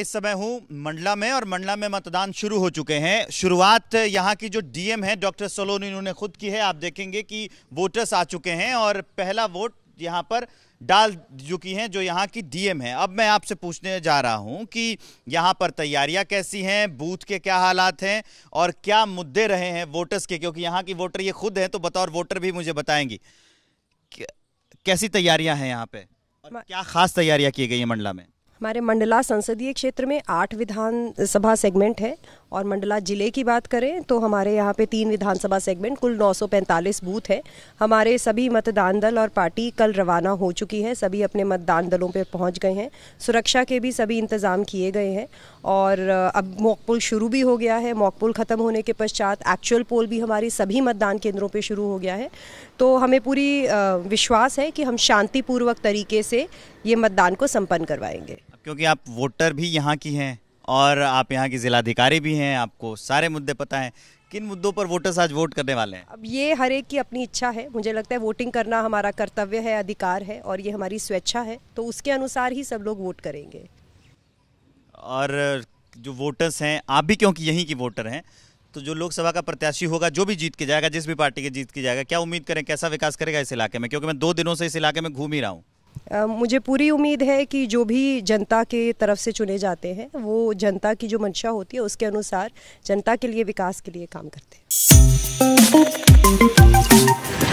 इस समय हूं मंडला में और मंडला में मतदान शुरू हो चुके हैं शुरुआत यहां की जो डीएम है डॉक्टर सोलोन इन्होंने खुद की है आप देखेंगे कि वोटर्स आ चुके हैं और पहला वोट यहां पर डाल चुकी हैं जो यहाँ की डीएम है अब मैं आपसे पूछने जा रहा हूँ कि यहाँ पर तैयारियाँ कैसी हैं बूथ के क्या हालात हैं और क्या मुद्दे रहे हैं वोटर्स के क्योंकि यहाँ की वोटर ये खुद हैं तो बतौर वोटर भी मुझे बताएंगी कैसी तैयारियाँ हैं यहाँ पे और क्या खास तैयारियाँ की गई हैं मंडला में हमारे मंडला संसदीय क्षेत्र में आठ विधानसभा सेगमेंट है और मंडला ज़िले की बात करें तो हमारे यहाँ पे तीन विधानसभा सेगमेंट कुल 945 बूथ हैं हमारे सभी मतदान दल और पार्टी कल रवाना हो चुकी है सभी अपने मतदान दलों पर पहुँच गए हैं सुरक्षा के भी सभी इंतज़ाम किए गए हैं और अब मॉकपुल शुरू भी हो गया है मॉकपुल ख़त्म होने के पश्चात एक्चुअल पोल भी हमारे सभी मतदान केंद्रों पर शुरू हो गया है तो हमें पूरी विश्वास है कि हम शांतिपूर्वक तरीके से ये मतदान को संपन्न करवाएंगे क्योंकि आप वोटर भी यहाँ की हैं और आप यहाँ के जिलाधिकारी भी हैं आपको सारे मुद्दे पता हैं किन मुद्दों पर वोटर्स आज वोट करने वाले हैं अब ये हर एक की अपनी इच्छा है मुझे लगता है वोटिंग करना हमारा कर्तव्य है अधिकार है और ये हमारी स्वेच्छा है तो उसके अनुसार ही सब लोग वोट करेंगे और जो वोटर्स हैं आप भी क्योंकि यहीं की वोटर हैं तो जो लोकसभा का प्रत्याशी होगा जो भी जीत के जाएगा जिस भी पार्टी के जीत के जाएगा क्या उम्मीद करें कैसा विकास करेगा इस इलाके में क्योंकि मैं दो दिनों से इस इलाके में घूम ही रहा हूँ मुझे पूरी उम्मीद है कि जो भी जनता के तरफ से चुने जाते हैं वो जनता की जो मंशा होती है उसके अनुसार जनता के लिए विकास के लिए काम करते हैं